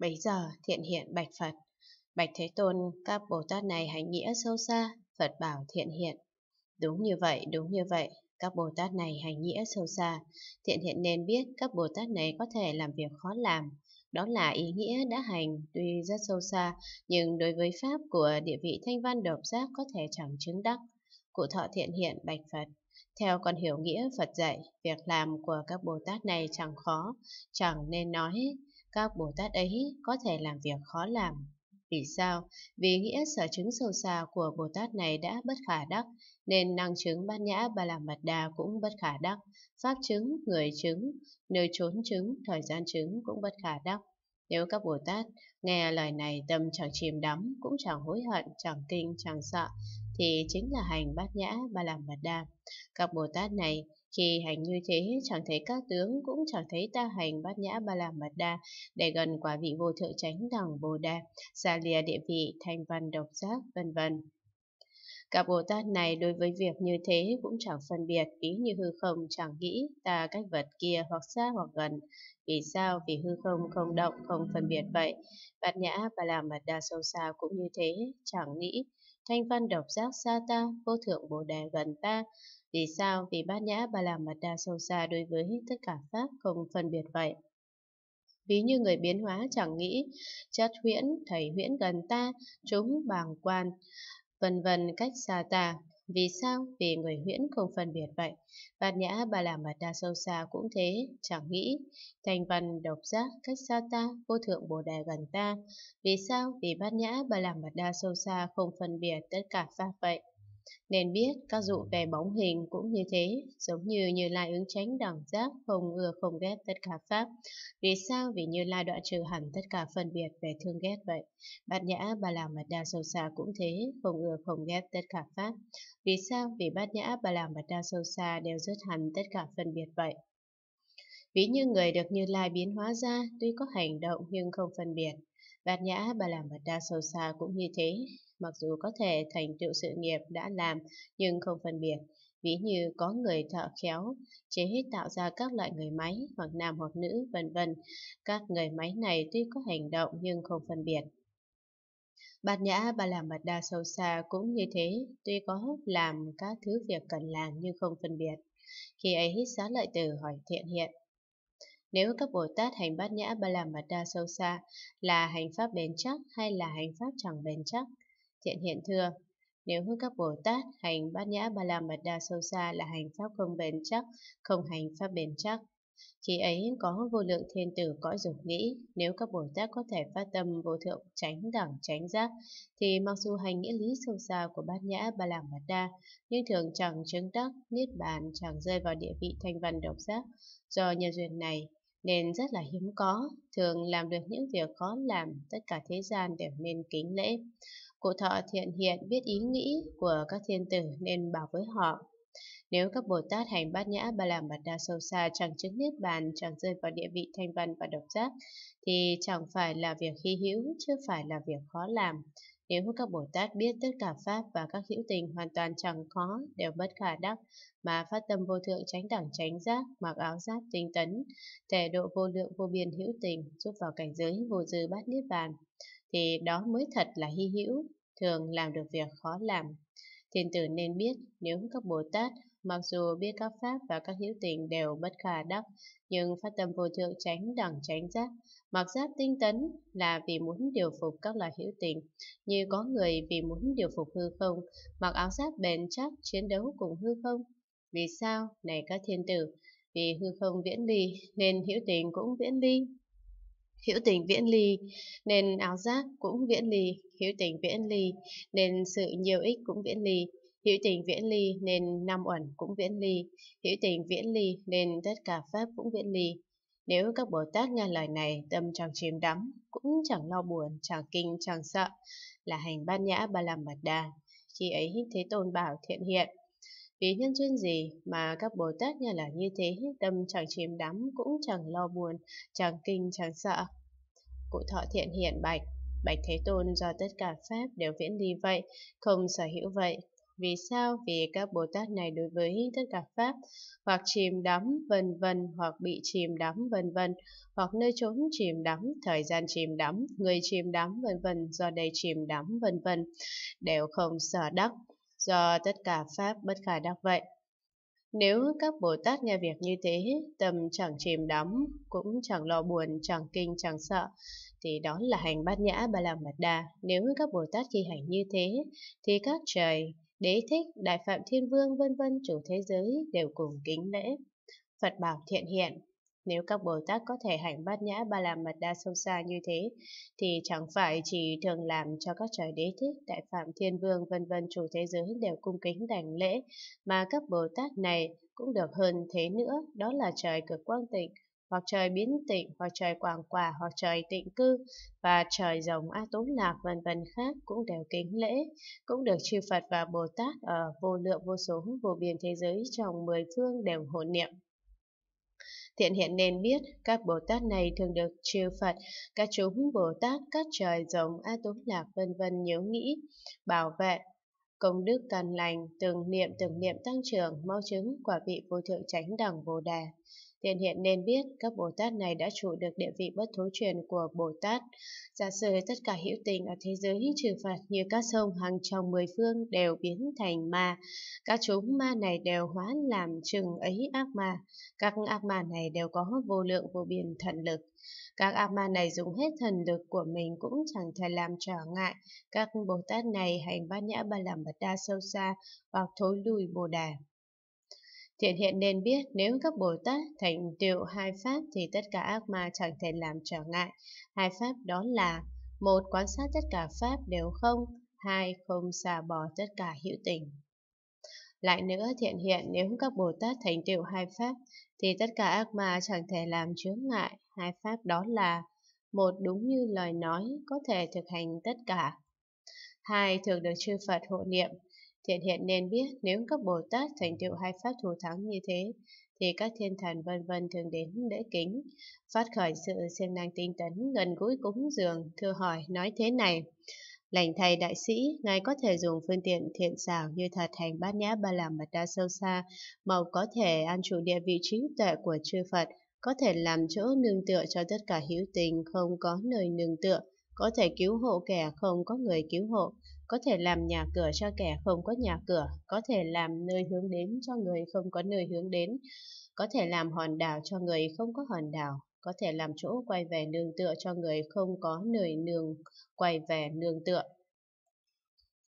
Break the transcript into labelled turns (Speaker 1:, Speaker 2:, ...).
Speaker 1: Bấy giờ thiện hiện bạch Phật. Bạch Thế Tôn, các Bồ Tát này hành nghĩa sâu xa, Phật bảo thiện hiện. Đúng như vậy, đúng như vậy, các Bồ Tát này hành nghĩa sâu xa. Thiện hiện nên biết các Bồ Tát này có thể làm việc khó làm. Đó là ý nghĩa đã hành tuy rất sâu xa, nhưng đối với Pháp của địa vị thanh văn độc giác có thể chẳng chứng đắc. Cụ thọ thiện hiện bạch Phật. Theo con hiểu nghĩa Phật dạy, việc làm của các Bồ Tát này chẳng khó, chẳng nên nói các Bồ Tát ấy có thể làm việc khó làm. Vì sao? Vì nghĩa sở chứng sâu xa của Bồ Tát này đã bất khả đắc, nên năng chứng bát nhã ba la mật đà cũng bất khả đắc, pháp chứng, người chứng, nơi trốn chứng, thời gian chứng cũng bất khả đắc. Nếu các Bồ Tát nghe lời này tâm chẳng chìm đắm, cũng chẳng hối hận, chẳng kinh, chẳng sợ, thì chính là hành bát nhã ba la mật đa. Các Bồ Tát này khi hành như thế, chẳng thấy các tướng cũng chẳng thấy ta hành bát nhã ba la mật đa, để gần quả vị vô thượng chánh đẳng bồ đà, xa lìa địa vị, thanh văn độc giác, vân vân. Cả Bồ Tát này đối với việc như thế cũng chẳng phân biệt, ví như hư không chẳng nghĩ ta cách vật kia hoặc xa hoặc gần. Vì sao? Vì hư không không động, không phân biệt vậy. Bát nhã và làm mật đa sâu xa cũng như thế, chẳng nghĩ. Thanh văn độc giác xa ta, vô thượng Bồ Đề gần ta, vì sao? Vì bát nhã ba la mật đa sâu xa đối với tất cả pháp không phân biệt vậy. Ví như người biến hóa chẳng nghĩ, chất huyễn, thầy huyễn gần ta, chúng bàng quan, vân vân cách xa ta. Vì sao? Vì người huyễn không phân biệt vậy. Bát nhã ba la mật đa sâu xa cũng thế, chẳng nghĩ. Thành văn độc giác cách xa ta, vô thượng bồ đề gần ta. Vì sao? Vì bát nhã ba la mật đa sâu xa không phân biệt tất cả pháp vậy nên biết các dụ về bóng hình cũng như thế, giống như Như Lai ứng tránh đẳng giác không ưa không ghét tất cả pháp. Vì sao? Vì Như Lai đoạn trừ hẳn tất cả phân biệt về thương ghét vậy. Bát Nhã Bà La Mật Đa sâu xa cũng thế, không ưa không ghét tất cả pháp. Vì sao? Vì Bát Nhã Bà La Mật Đa sâu xa đều dứt hẳn tất cả phân biệt vậy. Ví như người được Như Lai biến hóa ra, tuy có hành động nhưng không phân biệt. Bát nhã bà làm bát đa sâu xa cũng như thế, mặc dù có thể thành tựu sự nghiệp đã làm nhưng không phân biệt. Ví như có người thợ khéo, chế tạo ra các loại người máy, hoặc nam hoặc nữ, vân vân. Các người máy này tuy có hành động nhưng không phân biệt. Bát nhã bà làm bát đa sâu xa cũng như thế, tuy có làm các thứ việc cần làm nhưng không phân biệt. Khi ấy xá lợi tử hỏi thiện hiện, nếu các Bồ Tát hành bát nhã ba la mật đa sâu xa là hành pháp bền chắc hay là hành pháp chẳng bền chắc? Thiện hiện thưa, nếu các Bồ Tát hành bát nhã ba la mật đa sâu xa là hành pháp không bền chắc, không hành pháp bền chắc. Khi ấy có vô lượng thiên tử cõi dục nghĩ, nếu các Bồ Tát có thể phát tâm vô thượng tránh đẳng tránh giác, thì mặc dù hành nghĩa lý sâu xa của bát nhã ba la mật đa, nhưng thường chẳng chứng đắc, niết bàn chẳng rơi vào địa vị thanh văn độc giác. Do nhân duyên này, nên rất là hiếm có, thường làm được những việc khó làm, tất cả thế gian đều nên kính lễ. Cụ thọ thiện hiện biết ý nghĩ của các thiên tử nên bảo với họ. Nếu các Bồ Tát hành bát nhã ba làm bạt đa sâu xa chẳng chứng niết bàn, chẳng rơi vào địa vị thanh văn và độc giác, thì chẳng phải là việc hy hữu, chứ phải là việc khó làm. Nếu các Bồ Tát biết tất cả Pháp và các hữu tình hoàn toàn chẳng khó đều bất khả đắc, mà phát tâm vô thượng tránh đẳng tránh giác, mặc áo giáp tinh tấn, thể độ vô lượng vô biên hữu tình, giúp vào cảnh giới vô dư bát niết bàn, thì đó mới thật là hy hữu, thường làm được việc khó làm. Thiên tử nên biết, nếu các Bồ Tát Mặc dù biết các pháp và các hữu tình đều bất khả đắc, nhưng phát tâm vô thượng tránh đẳng tránh giác, mặc giáp tinh tấn là vì muốn điều phục các loại hữu tình, như có người vì muốn điều phục hư không, mặc áo giáp bền chắc chiến đấu cùng hư không. Vì sao? Này các thiên tử, vì hư không viễn ly nên hữu tình cũng viễn ly. Hữu tình viễn ly nên áo giáp cũng viễn ly, hữu tình viễn ly nên sự nhiều ích cũng viễn ly hữu tình viễn ly nên năm uẩn cũng viễn ly, hữu tình viễn ly nên tất cả Pháp cũng viễn ly. Nếu các Bồ Tát nghe lời này, tâm chẳng chìm đắm, cũng chẳng lo buồn, chẳng kinh, chẳng sợ, là hành ban nhã ba la mật đà. Khi ấy Thế Tôn bảo thiện hiện, vì nhân duyên gì mà các Bồ Tát nghe lời như thế, tâm chẳng chìm đắm, cũng chẳng lo buồn, chẳng kinh, chẳng sợ. Cụ thọ thiện hiện bạch, Bạch Thế Tôn do tất cả Pháp đều viễn ly vậy, không sở hữu vậy, vì sao vì các Bồ Tát này đối với tất cả Pháp hoặc chìm đắm vân vân hoặc bị chìm đắm vân vân hoặc nơi trốn chìm đắm, thời gian chìm đắm, người chìm đắm vân vân do đây chìm đắm vân vân đều không sở đắc do tất cả Pháp bất khả đắc vậy. Nếu các Bồ Tát nghe việc như thế, tâm chẳng chìm đắm, cũng chẳng lo buồn, chẳng kinh, chẳng sợ, thì đó là hành bát nhã ba la mật đà. Nếu các Bồ Tát khi hành như thế, thì các trời, Đế thích, Đại Phạm Thiên Vương vân vân chủ thế giới đều cùng kính lễ. Phật bảo thiện hiện, nếu các Bồ Tát có thể hành bát nhã ba la mật đa sâu xa như thế, thì chẳng phải chỉ thường làm cho các trời đế thích, đại phạm thiên vương vân vân chủ thế giới đều cung kính đảnh lễ, mà các Bồ Tát này cũng được hơn thế nữa, đó là trời cực quang tịnh, hoặc trời biến tịnh, hoặc trời quảng quả, hoặc trời tịnh cư, và trời rồng A Tốn Lạc vân vân khác cũng đều kính lễ, cũng được chư Phật và Bồ Tát ở vô lượng vô số vô biên thế giới trong mười phương đều hộ niệm. Thiện hiện nên biết, các Bồ Tát này thường được chư Phật, các chúng Bồ Tát, các trời rồng A Tốn Lạc vân vân nhớ nghĩ, bảo vệ, công đức cần lành, từng niệm từng niệm tăng trưởng, mau chứng quả vị vô thượng chánh đẳng vô Đà. Thiện hiện nên biết các Bồ Tát này đã trụ được địa vị bất thối truyền của Bồ Tát. Giả sử tất cả hữu tình ở thế giới trừ Phật như các sông hàng trong mười phương đều biến thành ma. Các chúng ma này đều hóa làm chừng ấy ác ma. Các ác ma này đều có vô lượng vô biên thần lực. Các ác ma này dùng hết thần lực của mình cũng chẳng thể làm trở ngại. Các Bồ Tát này hành bát nhã ba làm bật đa sâu xa hoặc thối lùi Bồ Đà. Thiện hiện nên biết nếu các Bồ Tát thành tựu hai pháp thì tất cả ác ma chẳng thể làm trở ngại. Hai pháp đó là một Quan sát tất cả pháp đều không, hai Không xả bỏ tất cả hữu tình. Lại nữa thiện hiện nếu các Bồ Tát thành tựu hai pháp thì tất cả ác ma chẳng thể làm chướng ngại. Hai pháp đó là một đúng như lời nói có thể thực hành tất cả. Hai thường được chư Phật hộ niệm, Thiện hiện nên biết nếu các Bồ Tát thành tựu hai pháp thù thắng như thế, thì các thiên thần vân vân thường đến lễ kính, phát khởi sự siêng năng tinh tấn, gần gũi cúng dường, thưa hỏi, nói thế này. Lành thầy đại sĩ, ngài có thể dùng phương tiện thiện xảo như thật hành bát nhã ba la mật đa sâu xa, màu có thể an trụ địa vị trí tuệ của chư Phật, có thể làm chỗ nương tựa cho tất cả hữu tình không có nơi nương tựa, có thể cứu hộ kẻ không có người cứu hộ, có thể làm nhà cửa cho kẻ không có nhà cửa, có thể làm nơi hướng đến cho người không có nơi hướng đến, có thể làm hòn đảo cho người không có hòn đảo, có thể làm chỗ quay về nương tựa cho người không có nơi nương quay về nương tựa.